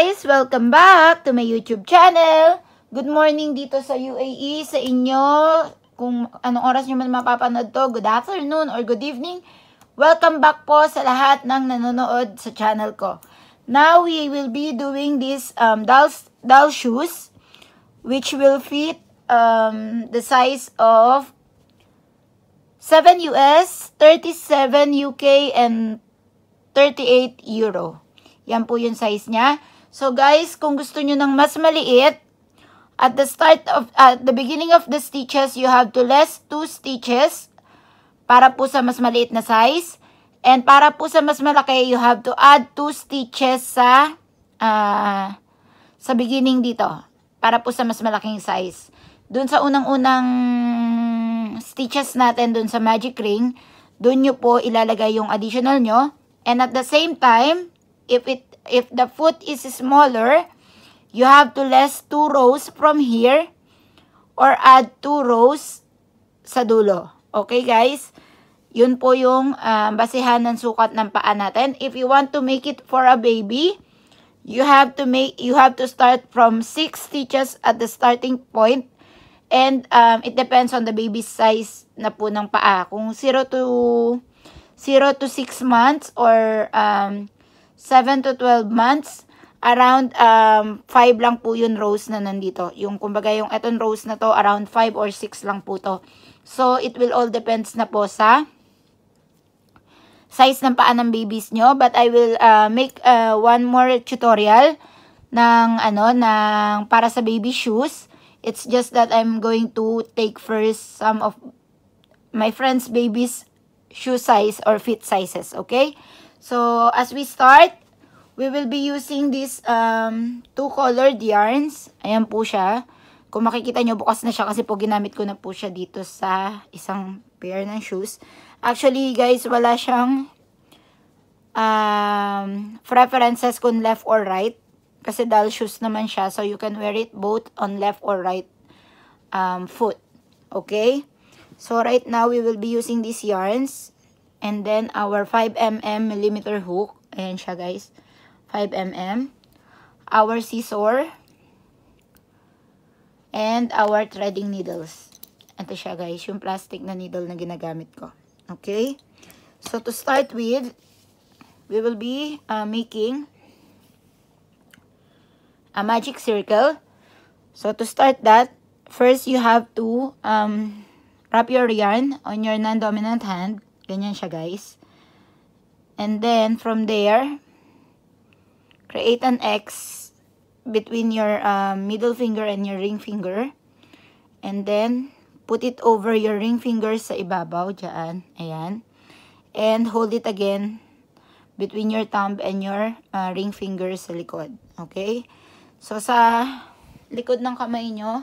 guys! Welcome back to my YouTube channel! Good morning dito sa UAE, sa inyo. Kung anong oras nyo man mapapanood to, good afternoon or good evening. Welcome back po sa lahat ng nanonood sa channel ko. Now, we will be doing this um, doll, doll shoes which will fit um, the size of 7 US, 37 UK, and 38 Euro. Yan po yung size niya. So guys, kung gusto nyo ng mas maliit, at the start of, at the beginning of the stitches, you have to less two stitches para po sa mas maliit na size. And para po sa mas malaki, you have to add two stitches sa, uh, sa beginning dito. Para po sa mas malaking size. Doon sa unang-unang stitches natin doon sa magic ring, doon nyo po ilalagay yung additional nyo. And at the same time, if it If the foot is smaller, you have to less two rows from here or add two rows sa dulo. Okay guys? Yun po yung um, basihan ng sukat ng paa natin. If you want to make it for a baby, you have to make you have to start from 6 stitches at the starting point and um, it depends on the baby's size na po ng paa. Kung 0 to 0 to 6 months or um, 7 to 12 months. Around um, 5 lang po yung rows na nandito. Yung kumbaga yung etong rows na to, around 5 or 6 lang po to. So, it will all depends na po sa size ng paa ng babies nyo. But I will uh, make uh, one more tutorial ng ano ng para sa baby shoes. It's just that I'm going to take first some of my friends' babies' shoe size or fit sizes, okay? So, as we start, we will be using this um, two colored yarns. Ayan po siya. Kung makikita nyo, bukas na siya kasi po ginamit ko na po siya dito sa isang pair ng shoes. Actually, guys, wala siyang um, preferences kung left or right. Kasi dal shoes naman siya. So, you can wear it both on left or right um, foot. Okay? So, right now, we will be using these yarns. And then our 5mm millimeter hook. Ayan siya guys. 5mm. Our scissor. And our threading needles. Ito siya guys. Yung plastic na needle na ginagamit ko. Okay. So to start with, we will be uh, making a magic circle. So to start that, first you have to um, wrap your yarn on your non-dominant hand Ganyan siya, guys. And then, from there, create an X between your uh, middle finger and your ring finger. And then, put it over your ring finger sa ibabaw, dyan. Ayan. And hold it again between your thumb and your uh, ring finger sa likod. Okay? So, sa likod ng kamay nyo,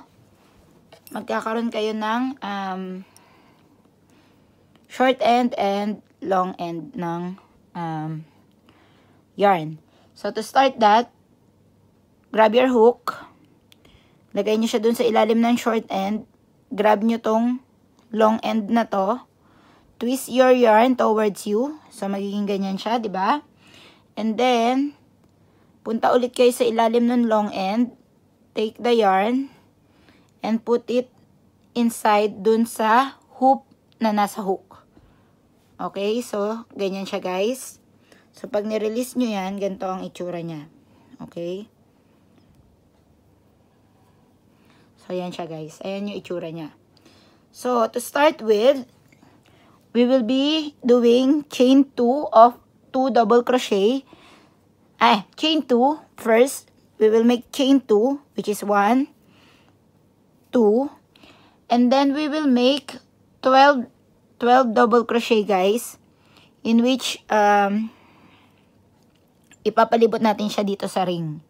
magkakaroon kayo ng um, short end and long end ng um, yarn. So, to start that, grab your hook. Lagay nyo siya dun sa ilalim ng short end. Grab nyo tong long end na to. Twist your yarn towards you. So, magiging ganyan siya, di ba? And then, punta ulit kayo sa ilalim ng long end. Take the yarn and put it inside dun sa hoop na nasa hook. Okay, so, ganyan siya guys. So, pag ni-release nyo yan, ganito ang itsura niya. Okay? So, ayan siya guys. Ayan yung itsura niya. So, to start with, we will be doing chain 2 of 2 double crochet. Ay, ah, chain 2 first. We will make chain 2, which is 1, 2, and then we will make 12 12 double crochet guys in which um, ipapalibot natin siya dito sa ring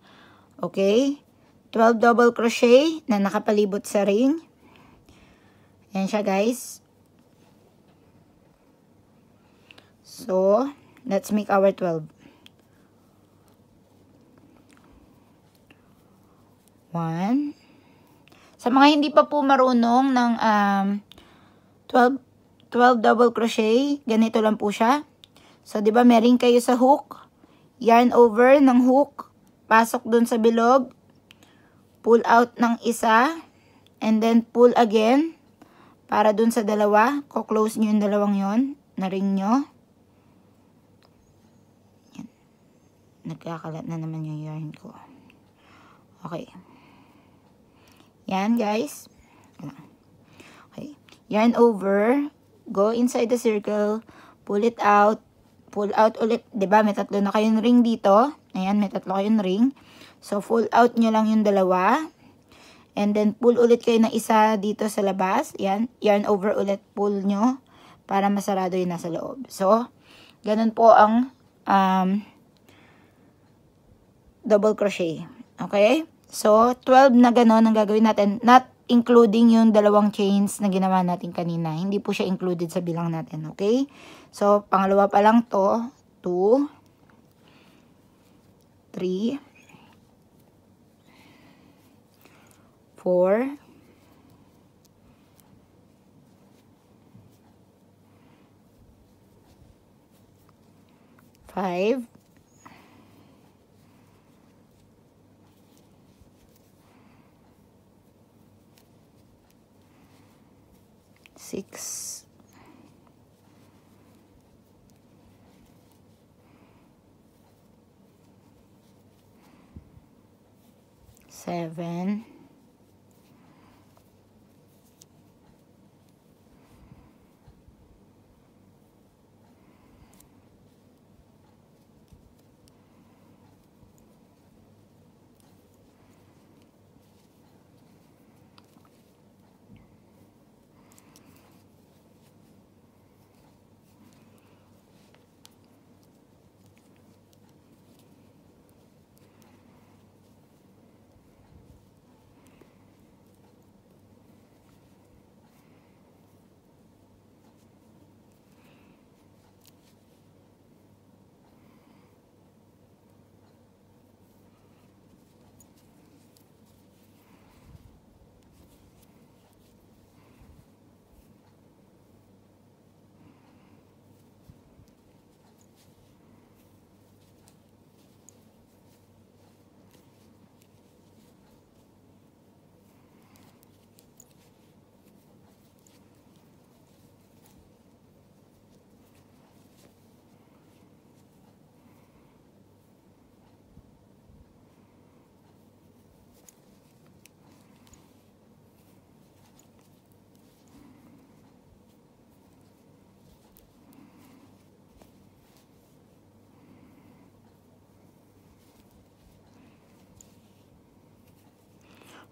okay 12 double crochet na nakapalibot sa ring yan siya guys so let's make our 12 1 sa mga hindi pa po marunong ng um, 12 12 double crochet. Ganito lang po siya. So, di ba meron kayo sa hook. Yarn over ng hook. Pasok dun sa bilog. Pull out ng isa. And then, pull again. Para dun sa dalawa. ko-close nyo yung dalawang yon na ring nyo. Yan. Nagkakalat na naman yung yarn ko. Okay. Yan, guys. Okay. Yarn over. Go inside the circle, pull it out, pull out ulit. ba diba, may tatlo na kayong ring dito. Ayan, may tatlo kayong ring. So, pull out nyo lang yung dalawa. And then, pull ulit kayo ng isa dito sa labas. Yan, yarn over ulit pull nyo para masarado yung nasa loob. So, ganun po ang um, double crochet. Okay? So, 12 na ganun ang gagawin natin. Not including yung dalawang chains na ginawa natin kanina. Hindi po siya included sa bilang natin, okay? So, pangalawa pa lang to, 2, 3, 4, 5, 6 7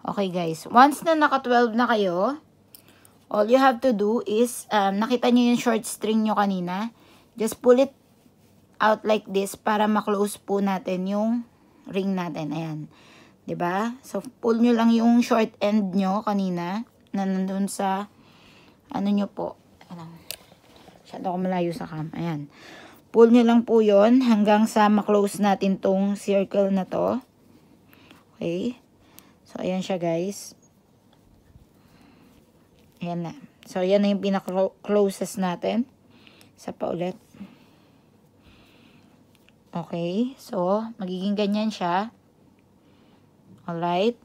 Okay guys, once na naka 12 na kayo, all you have to do is, um, nakita nyo yung short string nyo kanina, just pull it out like this para maklose po natin yung ring natin. Ayan. ba? Diba? So, pull nyo lang yung short end nyo kanina na nandun sa, ano nyo po, alam, ano? masyado ako malayo sa cam. Ayan. Pull nyo lang po yon hanggang sa maklose natin tong circle na to. Okay. So, ayan siya guys. Ayan na. So, ayan na yung pinaka-closest natin. Sa paulit. Okay. So, magiging ganyan siya. Alright.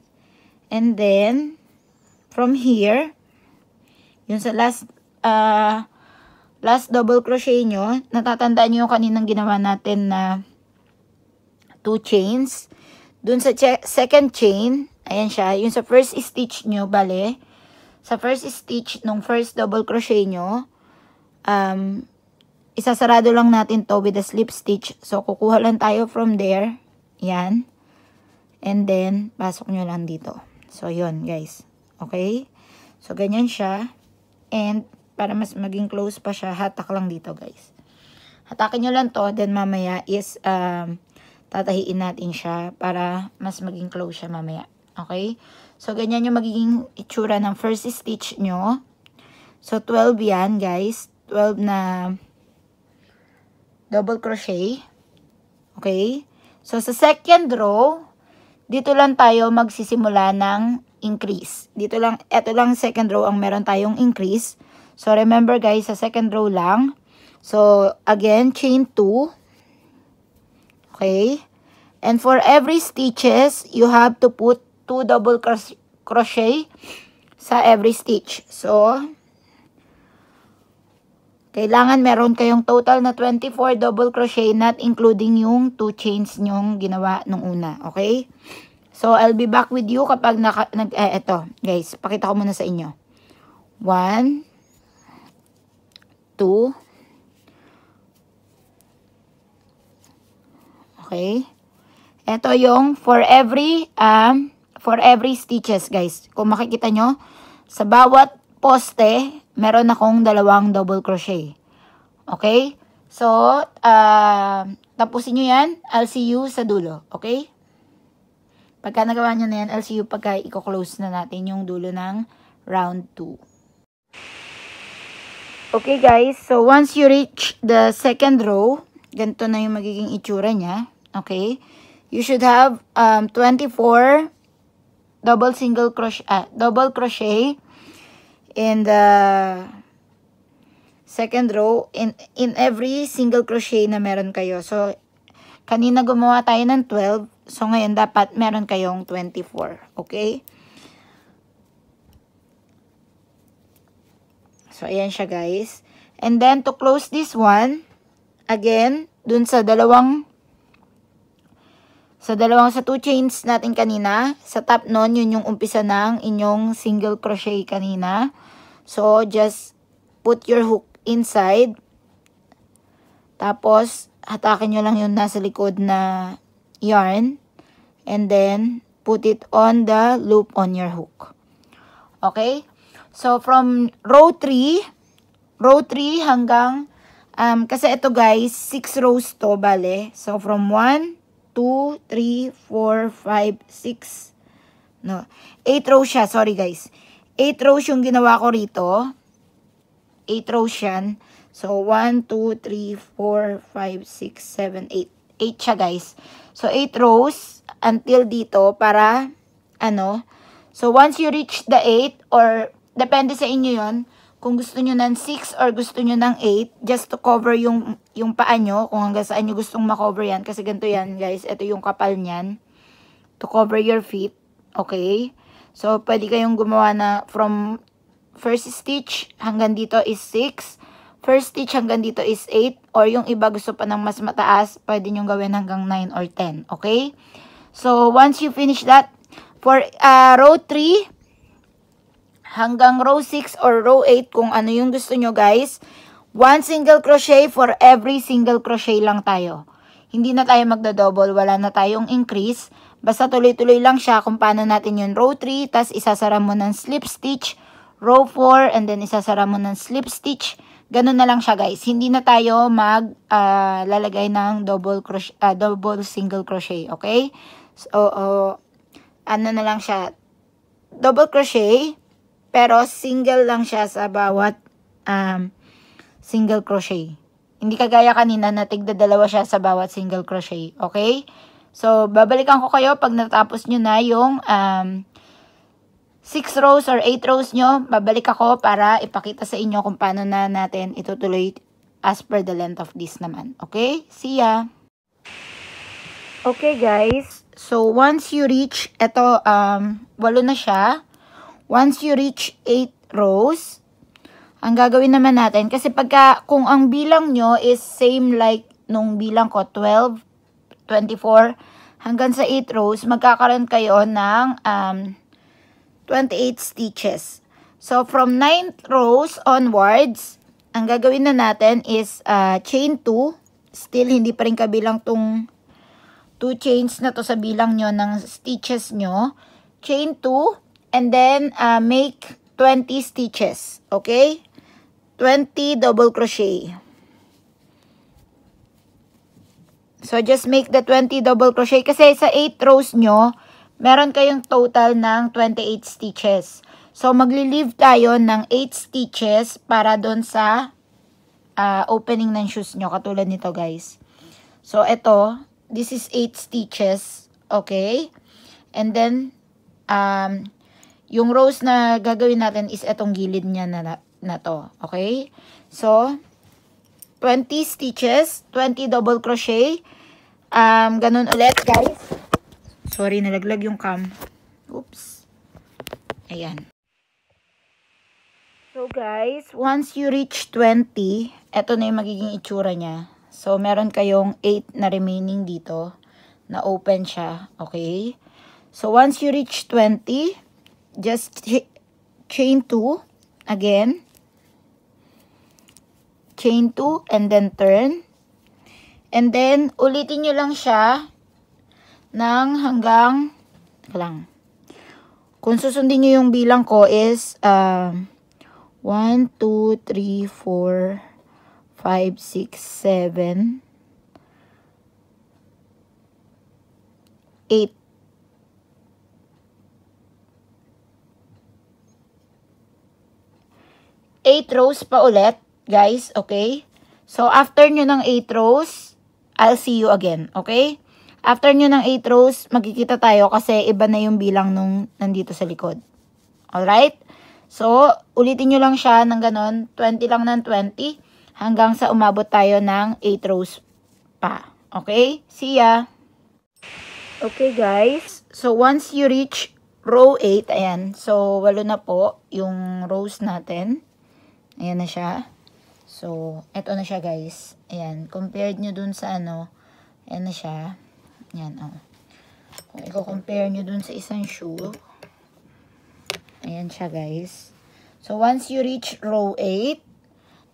And then, from here, yung sa last, uh, last double crochet nyo, natatandaan nyo yung kaninang ginawa natin na two chains. Dun sa second chain, Ayan siya. Yung sa first stitch nyo, bale, sa first stitch nung first double crochet nyo, um, isasarado lang natin to with a slip stitch. So, kukuha lang tayo from there. Yan. And then, pasok nyo lang dito. So, yun, guys. Okay? So, ganyan siya. And, para mas maging close pa siya, hatak lang dito, guys. Hatakin nyo lang to. Then, mamaya is, um, tatahiin natin siya para mas maging close siya mamaya. Okay? So, ganyan yung magiging itsura ng first stitch nyo. So, 12 yan, guys. 12 na double crochet. Okay? So, sa second row, dito lang tayo magsisimula ng increase. Dito lang, eto lang second row ang meron tayong increase. So, remember guys, sa second row lang. So, again, chain 2. Okay? And for every stitches, you have to put 2 double crochet sa every stitch. So, kailangan meron kayong total na 24 double crochet not including yung 2 chains nyong ginawa nung una. Okay? So, I'll be back with you kapag naka, nag, eh, eto, guys, pakita ko muna sa inyo. 1, 2, okay? Ito yung for every, um, for every stitches guys. Kung makikita nyo, sa bawat poste, meron akong dalawang double crochet. Okay? So, uh, tapusin nyo yan. I'll see you sa dulo. Okay? Pagka nagawa nyo na yan, I'll see you pagka i-close na natin yung dulo ng round 2. Okay guys, so once you reach the second row, ganito na yung magiging itsura niya. Okay? You should have um, 24 double single crochet uh, double crochet in the second row in in every single crochet na meron kayo so kanina gumawa tayo ng 12 so ngayon dapat meron kayong 24 okay so ayan siya guys and then to close this one again dun sa dalawang So, dalawang sa two chains natin kanina. Sa top nun, yun yung umpisa ng inyong single crochet kanina. So, just put your hook inside. Tapos, hatakin nyo lang yung nasa likod na yarn. And then, put it on the loop on your hook. Okay? So, from row 3, row 3 hanggang, um, kasi ito guys, 6 rows to, bale. So, from 1, 1, 2, 3, 4, 5, 6. No. 8 rows siya. Sorry guys. 8 rows yung ginawa ko rito. 8 rows yan. So, 1, 2, 3, 4, 5, 6, 7, 8. 8 siya guys. So, 8 rows until dito para ano. So, once you reach the 8 or depende sa inyo yon kung gusto nyo ng 6 or gusto nyo ng 8, just to cover yung, yung paa nyo, kung hanggang saan nyo gustong makover yan. Kasi ganito yan, guys. Ito yung kapal nyan. To cover your feet. Okay? So, pwede kayong gumawa na from first stitch hanggang dito is 6. First stitch hanggang dito is 8. Or yung iba gusto pa ng mas mataas, pwede nyo gawin hanggang 9 or 10. Okay? So, once you finish that, for uh, row 3, hanggang row 6 or row 8 kung ano yung gusto nyo guys. One single crochet for every single crochet lang tayo. Hindi na tayo magda-double, wala na tayong increase. Basta tuloy-tuloy lang siya kung paano natin yung row 3, tas isasara mo ng slip stitch, row 4, and then isasara mo ng slip stitch. Ganun na lang siya guys. Hindi na tayo mag uh, lalagay ng double, crochet, uh, double single crochet, okay? So, uh, ano na lang siya, double crochet, pero single lang siya sa bawat um, single crochet. Hindi kagaya kanina na tigda dalawa siya sa bawat single crochet. Okay? So, babalikan ko kayo pag natapos nyo na yung um, 6 rows or 8 rows nyo. Babalik ako para ipakita sa inyo kung paano na natin itutuloy as per the length of this naman. Okay? See ya! Okay guys, so once you reach, eto, um, walo na siya. Once you reach 8 rows, ang gagawin naman natin, kasi pagka, kung ang bilang nyo is same like nung bilang ko, 12, 24, hanggang sa 8 rows, magkakaroon kayo ng um, 28 stitches. So, from 9 rows onwards, ang gagawin na natin is uh, chain 2. Still, hindi pa rin kabilang tong 2 chains na to sa bilang nyo ng stitches nyo. Chain 2, and then uh, make 20 stitches okay 20 double crochet so just make the 20 double crochet kasi sa 8 rows nyo meron kayong total ng 28 stitches so magli-leave tayo ng 8 stitches para don sa uh, opening ng shoes nyo katulad nito guys so ito this is 8 stitches okay and then um yung rows na gagawin natin is itong gilid niya na, na, na to. Okay? So, 20 stitches, 20 double crochet. Um, ganun ulit, guys. Sorry, nalaglag yung cam. Oops. Ayan. So, guys, once you reach 20, eto na yung magiging itsura niya. So, meron kayong 8 na remaining dito na open siya. Okay? So, once you reach 20, just ch chain 2 again chain 2 and then turn and then ulitin nyo lang siya ng hanggang lang kung susundin nyo yung bilang ko is um, uh, 1, 2, 3, 4, 5, 6, 7, 8 8 rows pa ulit, guys, okay? So, after nyo ng 8 rows, I'll see you again, okay? After nyo ng 8 rows, magkikita tayo kasi iba na yung bilang nung nandito sa likod. Alright? So, ulitin nyo lang siya ng ganon, 20 lang ng 20, hanggang sa umabot tayo ng 8 rows pa. Okay? See ya! Okay, guys. So, once you reach row 8, ayan. So, walo na po yung rows natin. Ayan na siya. So, eto na siya guys. Ayan, compared nyo dun sa ano, ayan na siya. Ayan, oh. Kung i-compare nyo dun sa isang shoe, ayan siya guys. So, once you reach row 8,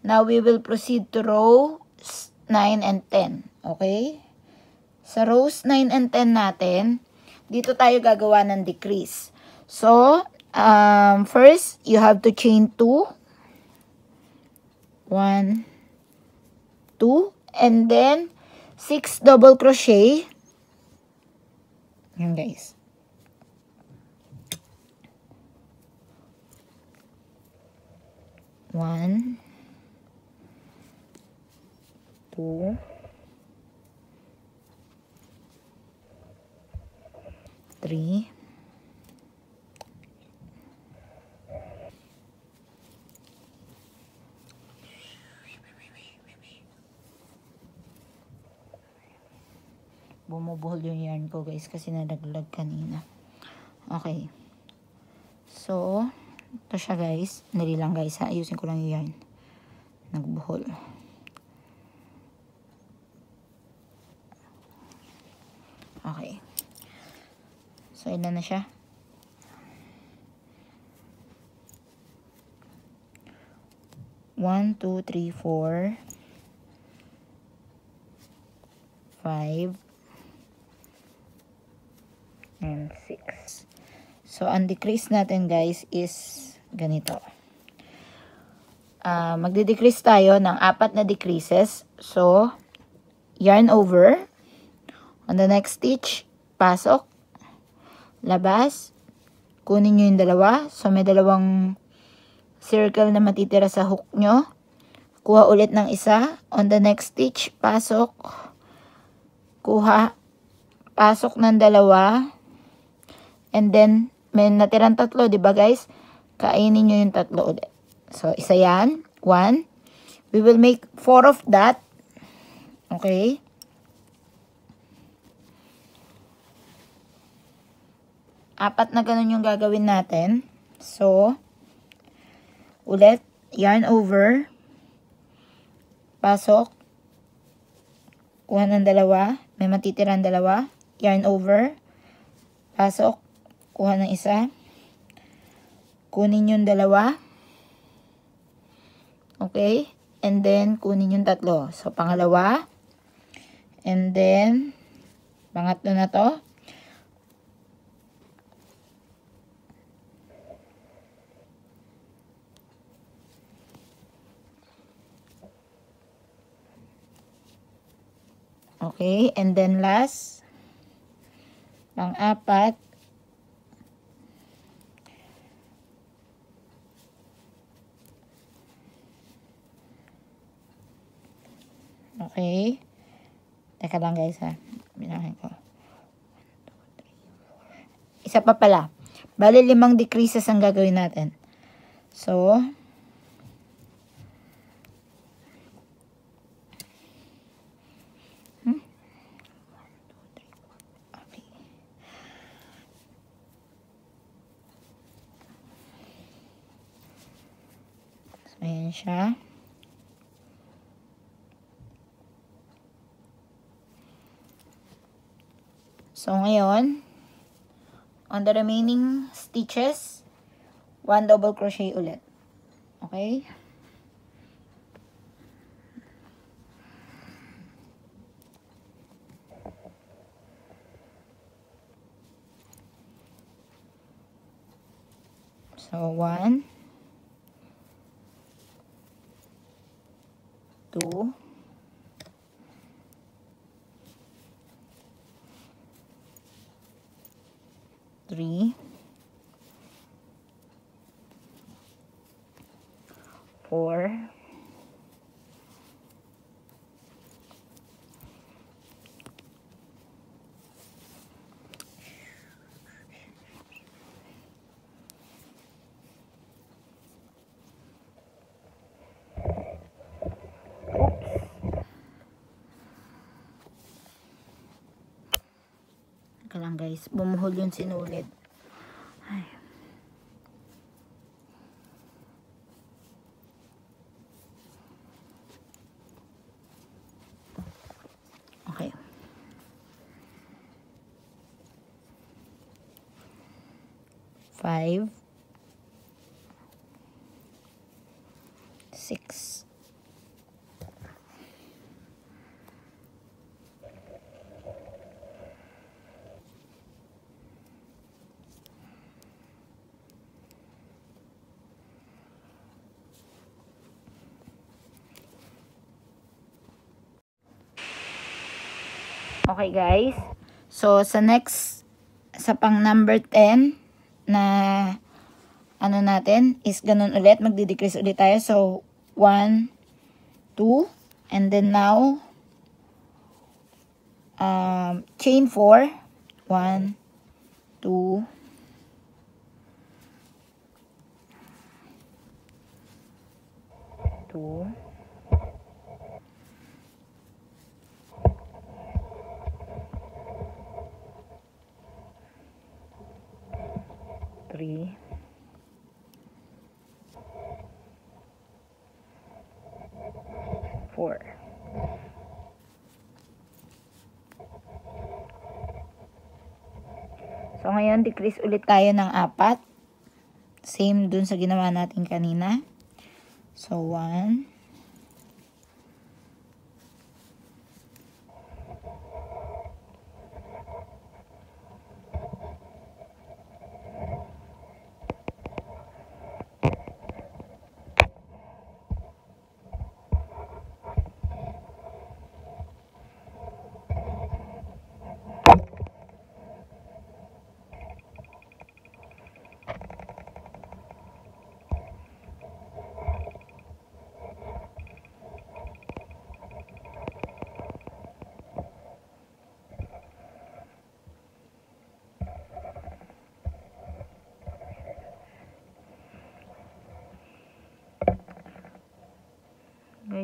now we will proceed to row 9 and 10. Okay? Sa rows 9 and 10 natin, dito tayo gagawa ng decrease. So, um, first, you have to chain 2. 1 2 and then 6 double crochet yan guys one two three bumubuhol yung yarn ko guys kasi nadaglag kanina okay so ito siya guys dali lang guys ha ayusin ko lang yung yarn nagbuhol okay so ilan na siya One, two, three, four, five, and 6. So, ang decrease natin guys is ganito. Uh, magde-decrease tayo ng apat na decreases. So, yarn over. On the next stitch, pasok. Labas. Kunin nyo yung dalawa. So, may dalawang circle na matitira sa hook nyo. Kuha ulit ng isa. On the next stitch, pasok. Kuha. Pasok ng dalawa And then, may natirang tatlo, di ba guys? Kainin nyo yung tatlo ulit. So, isa yan. One. We will make four of that. Okay. Apat na ganun yung gagawin natin. So, ulit, yarn over. Pasok. Kuha ng dalawa. May matitirang dalawa. Yarn over. Pasok. Kuha ng isa. Kunin yung dalawa. Okay? And then, kunin yung tatlo. So, pangalawa. And then, pangatlo na to. Okay, and then last, pang-apat, Okay. Teka lang guys ha. Binahin ko. Isa pa pala. Bali limang decreases ang gagawin natin. So, hmm? okay. So, ayan siya. So, ngayon, on the remaining stitches, one double crochet ulit. Okay? So, one, two, lang guys. Bumuhol yung sinulid. Ay. Okay. Five. Okay guys? So sa next, sa pang number 10 na ano natin is ganun ulit. magde decrease ulit tayo. So 1, 2, and then now um, chain 4. 1, 2, two ngayon, decrease ulit tayo ng 4. Same dun sa ginawa natin kanina. So, 1,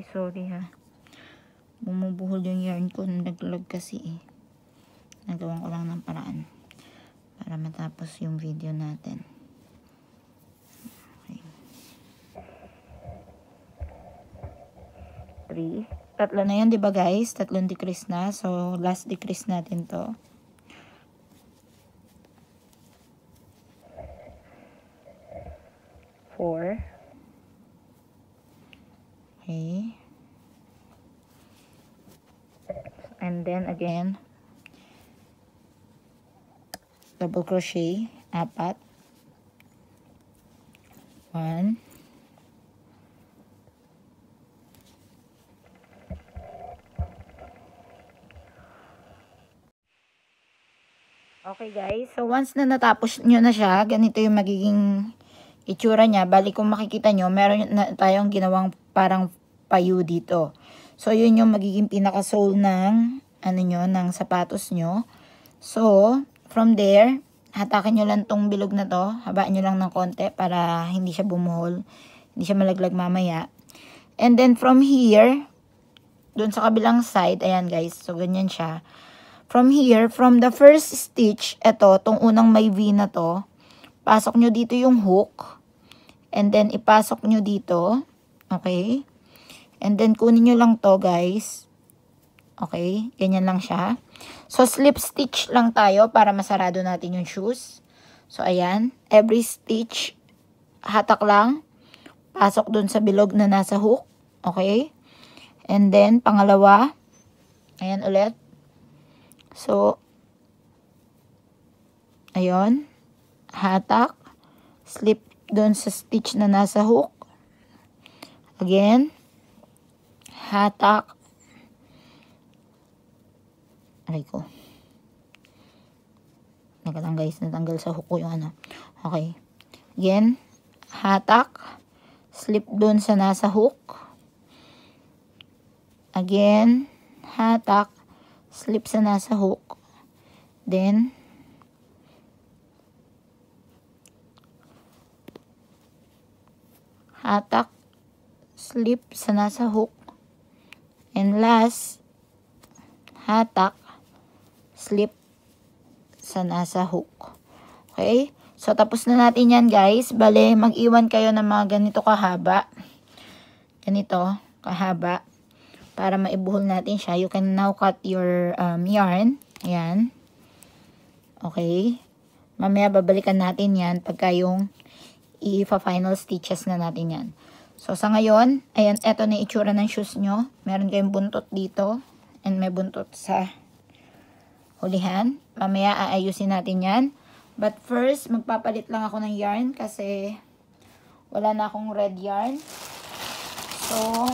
guys. Sorry ha. Bumubuhol yung yarn ko. Naglog kasi eh. Nagawan ko lang ng paraan. Para matapos yung video natin. Okay. Three. Tatlo na yan, di ba guys? Tatlong decrease na. So, last decrease natin to. double crochet apat 1 Okay guys, so once na natapos nyo na siya, ganito yung magiging itsura niya. Bali kung makikita nyo, meron na tayong ginawang parang payo dito. So yun yung magiging pinaka-sole ng ano nyo, ng sapatos nyo. So, From there, hatakin nyo lang tong bilog na to. Habaan nyo lang ng konti para hindi siya bumuhol. Hindi siya malaglag mamaya. And then from here, dun sa kabilang side, ayan guys, so ganyan siya. From here, from the first stitch, eto, tong unang may V na to, pasok nyo dito yung hook. And then, ipasok nyo dito. Okay? And then, kunin nyo lang to, guys. Okay? Ganyan lang siya. So, slip stitch lang tayo para masarado natin yung shoes. So, ayan. Every stitch, hatak lang. Pasok dun sa bilog na nasa hook. Okay? And then, pangalawa. Ayan ulit. So, ayon Hatak. Slip dun sa stitch na nasa hook. Again. Hatak aray ko nagatang guys natanggal sa hook yung ano okay again hatak slip doon sa nasa hook again hatak slip sa nasa hook then hatak slip sa nasa hook and last hatak slip sa nasa hook. Okay? So, tapos na natin yan, guys. Bale, mag-iwan kayo ng mga ganito kahaba. Ganito, kahaba. Para maibuhol natin siya. You can now cut your um, yarn. Ayan. Okay. Mamaya, babalikan natin yan pagka yung i-final stitches na natin yan. So, sa ngayon, ayan, eto na itsura ng shoes nyo. Meron kayong buntot dito. And may buntot sa hulihan. Mamaya aayusin natin yan. But first, magpapalit lang ako ng yarn kasi wala na akong red yarn. So,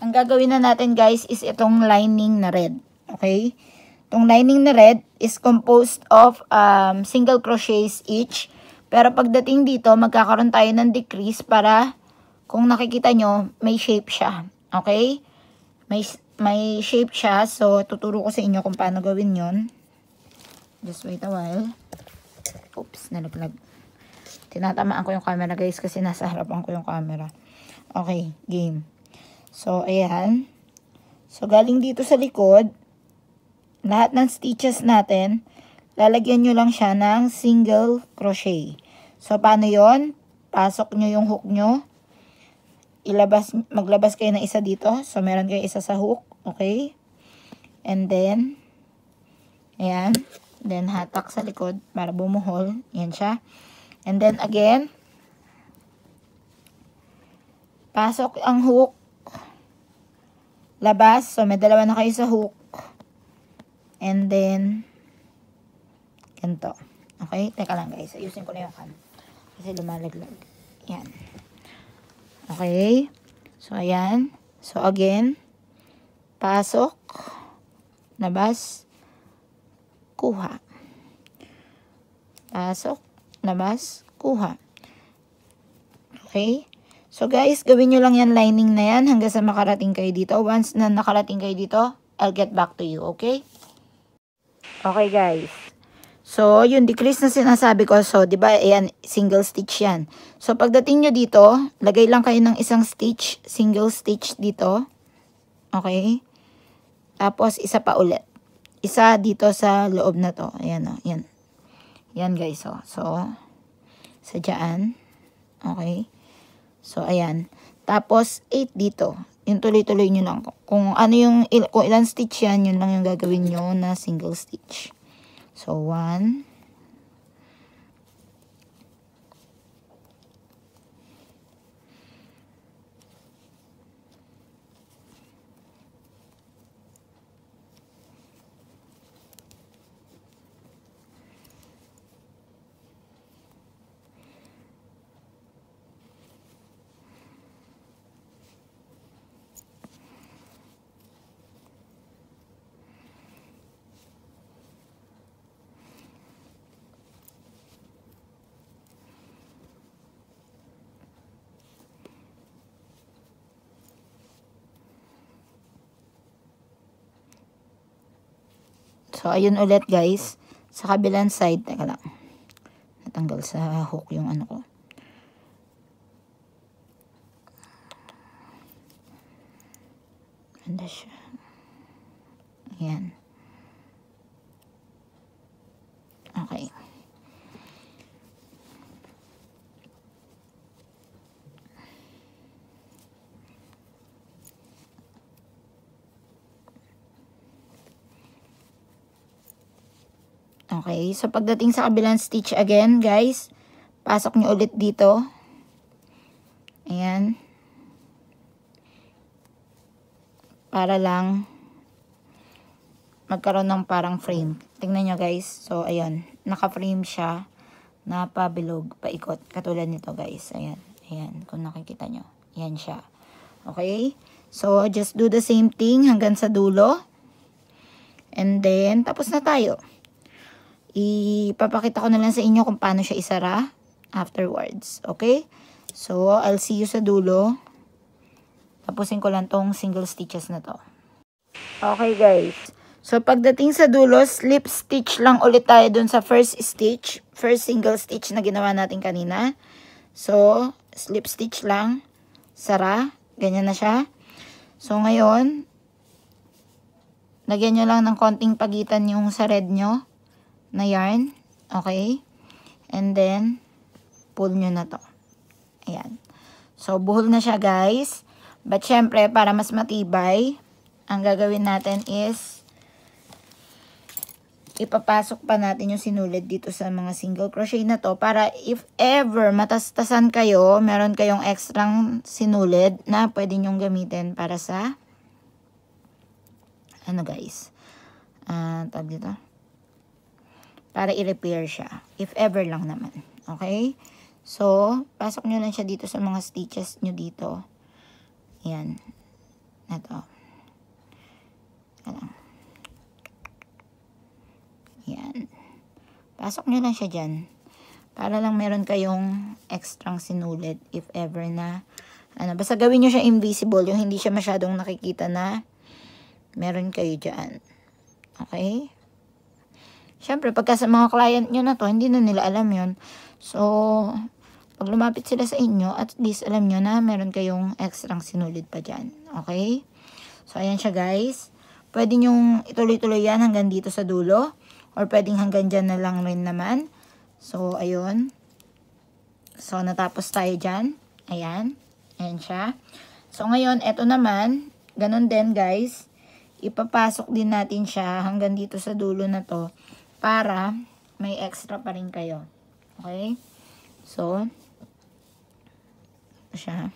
ang gagawin na natin guys is itong lining na red. Okay? Itong lining na red is composed of um, single crochets each. Pero pagdating dito, magkakaroon tayo ng decrease para kung nakikita nyo, may shape siya. Okay? May, may shape siya. So, tuturo ko sa inyo kung paano gawin yon Just wait a while. Oops, nalaglag. Tinatamaan ko yung camera guys kasi nasa harapan ko yung camera. Okay, game. So, ayan. So, galing dito sa likod, lahat ng stitches natin, lalagyan nyo lang siya ng single crochet. So, paano yon Pasok nyo yung hook nyo. Ilabas, maglabas kayo ng isa dito. So, meron kayo isa sa hook. Okay? And then, ayan. Then, hatak sa likod para bumuhol. Yan siya. And then, again, pasok ang hook. Labas. So, may dalawa na kayo sa hook. And then, ganito. Okay? Teka lang guys. Ayusin ko na yung cam. Kasi lumalaglag. Yan. Okay? So, ayan. So, again, pasok, labas, kuha. Pasok, labas, kuha. Okay? So, guys, gawin nyo lang yan lining na yan hanggang sa makarating kayo dito. Once na nakarating kayo dito, I'll get back to you. Okay? Okay, guys. So, yung decrease na sinasabi ko, so, di ba, ayan, single stitch yan. So, pagdating nyo dito, lagay lang kayo ng isang stitch, single stitch dito. Okay? Tapos, isa pa ulit. Isa dito sa loob na to. Ayan, o, oh, yan. Yan, guys, o. Oh. So, sadyaan. Okay? So, ayan. Tapos, 8 dito. Yung tuloy-tuloy nyo lang. Kung ano yung, il kung ilan stitch yan, yun lang yung gagawin nyo na single stitch. So, one, So, ayun ulit guys. Sa kabilang side, teka lang. Natanggal sa hook yung ano ko. Okay, so pagdating sa kabilang stitch again, guys, pasok nyo ulit dito. Ayan. Para lang magkaroon ng parang frame. Tingnan nyo guys. So, ayan. Naka-frame siya. Napabilog, paikot. Katulad nito guys. Ayan. Ayan. Kung nakikita nyo. Ayan siya. Okay? So, just do the same thing hanggang sa dulo. And then, tapos na tayo ipapakita ko na lang sa inyo kung paano siya isara afterwards. Okay? So, I'll see you sa dulo. Tapusin ko lang tong single stitches na to. Okay, guys. So, pagdating sa dulo, slip stitch lang ulit tayo dun sa first stitch. First single stitch na ginawa natin kanina. So, slip stitch lang. Sara. Ganyan na siya. So, ngayon, lagyan nyo lang ng konting pagitan yung sa red nyo na yarn. Okay? And then, pull nyo na to. Ayan. So, buhol na siya guys. But syempre, para mas matibay, ang gagawin natin is ipapasok pa natin yung sinulid dito sa mga single crochet na to para if ever matastasan kayo, meron kayong extra sinulid na pwede nyong gamitin para sa ano guys, uh, ah, tag dito, para i-repair siya. If ever lang naman. Okay? So, pasok nyo lang siya dito sa mga stitches nyo dito. Ayan. Ito. Ayan. Ayan. Pasok nyo lang siya dyan. Para lang meron kayong extra sinulid if ever na ano, basta gawin nyo siya invisible, yung hindi siya masyadong nakikita na meron kayo dyan. Okay? Siyempre, pagka sa mga client nyo na to, hindi na nila alam yon So, pag lumapit sila sa inyo, at least alam nyo na meron kayong extra sinulid pa dyan. Okay? So, ayan siya guys. Pwede nyong ituloy-tuloy yan hanggang dito sa dulo. Or pwedeng hanggang dyan na lang rin naman. So, ayun. So, natapos tayo dyan. Ayan. Ayan siya. So, ngayon, eto naman. Ganon din guys. Ipapasok din natin siya hanggang dito sa dulo na to para may extra pa rin kayo. Okay? So, siya.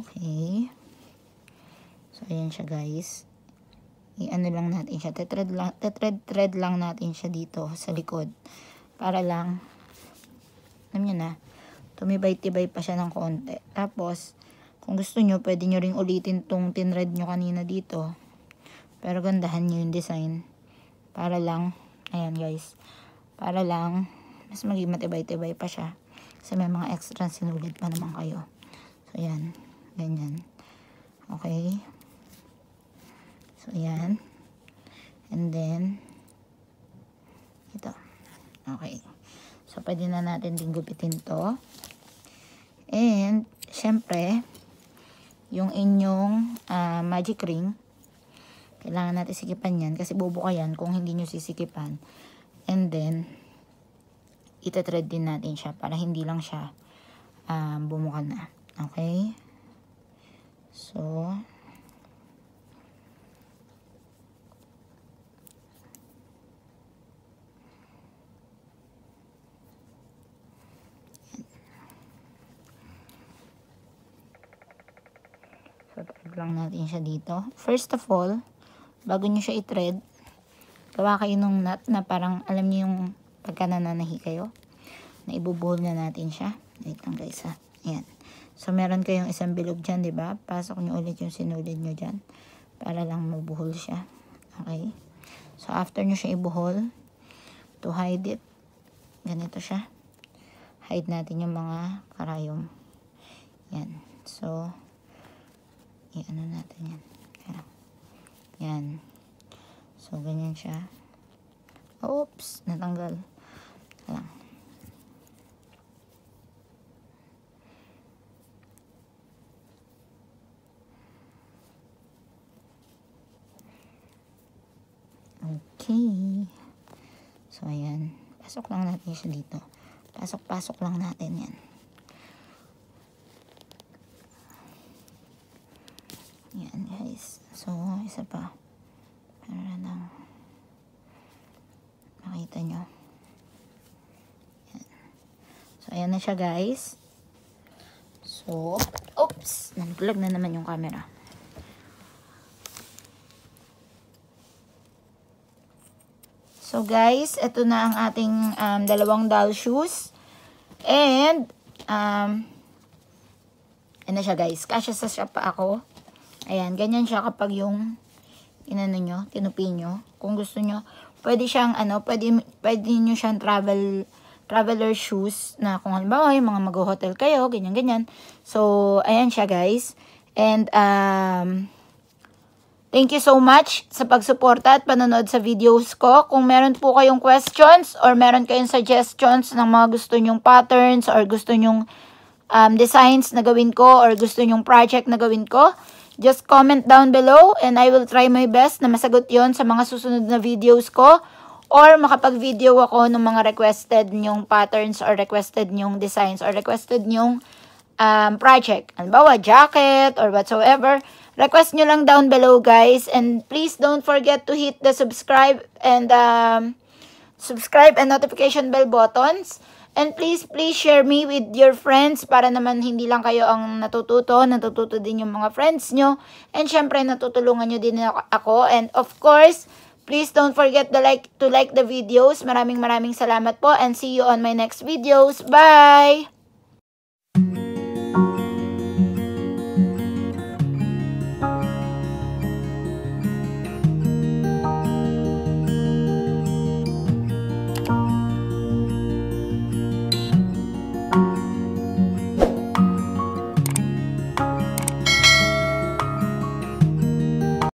Okay. So, ayan siya guys i-ano lang natin siya, tetread lang, tetread thread lang natin siya dito sa likod. Para lang, alam nyo na, tumibay-tibay pa siya ng konti. Tapos, kung gusto nyo, pwede nyo ring ulitin tong tinred nyo kanina dito. Pero gandahan nyo yung design. Para lang, ayan guys, para lang, mas maging matibay-tibay pa siya. Kasi may mga extra sinulid pa naman kayo. So, ayan. Ganyan. Okay. So, ayan. And then, ito. Okay. So, pwede na natin din gupitin to. And, syempre, yung inyong uh, magic ring, kailangan natin sikipan yan kasi bubuka yan kung hindi nyo sisikipan. And then, itatread din natin siya para hindi lang siya um, bumuka na. Okay? So, i-thread lang natin siya dito. First of all, bago nyo siya i-thread, gawa kayo nung knot na parang alam niyo yung pagka nananahi kayo, na ibubuhol na natin siya. Wait lang guys ha. Ayan. So, meron kayong isang bilog dyan, di ba? Pasok nyo ulit yung sinulid nyo dyan para lang mabuhol siya. Okay? So, after nyo siya ibuhol, to hide it, ganito siya. Hide natin yung mga karayom. Yan. So, i-ano natin yan. Yan. So, ganyan siya. Oops! Natanggal. Ayan. Okay. So, ayan. Pasok lang natin siya dito. Pasok-pasok lang natin yan. isa pa para lang makita nyo ayan. so ayan na siya guys so oops naglag na naman yung camera so guys ito na ang ating um, dalawang doll shoes and um ano siya guys kasya sa siya pa ako Ayan, ganyan siya kapag yung inano nyo, tinupi nyo. Kung gusto nyo, pwede siyang ano, pwede, pwede nyo siyang travel traveler shoes na kung halimbawa yung mga mag-hotel kayo, ganyan-ganyan. So, ayan siya guys. And, um, thank you so much sa pagsuporta at panonood sa videos ko. Kung meron po kayong questions or meron kayong suggestions ng mga gusto nyong patterns or gusto nyong um, designs na gawin ko or gusto nyong project na gawin ko, Just comment down below and I will try my best na masagot yon sa mga susunod na videos ko or makapag-video ako ng mga requested nyong patterns or requested nyong designs or requested nyong um, project. Halimbawa, jacket or whatsoever. Request nyo lang down below guys and please don't forget to hit the subscribe and um, subscribe and notification bell buttons And please, please share me with your friends para naman hindi lang kayo ang natututo, natututo din yung mga friends nyo. And syempre, natutulungan nyo din ako. And of course, please don't forget to like, to like the videos. Maraming maraming salamat po and see you on my next videos. Bye!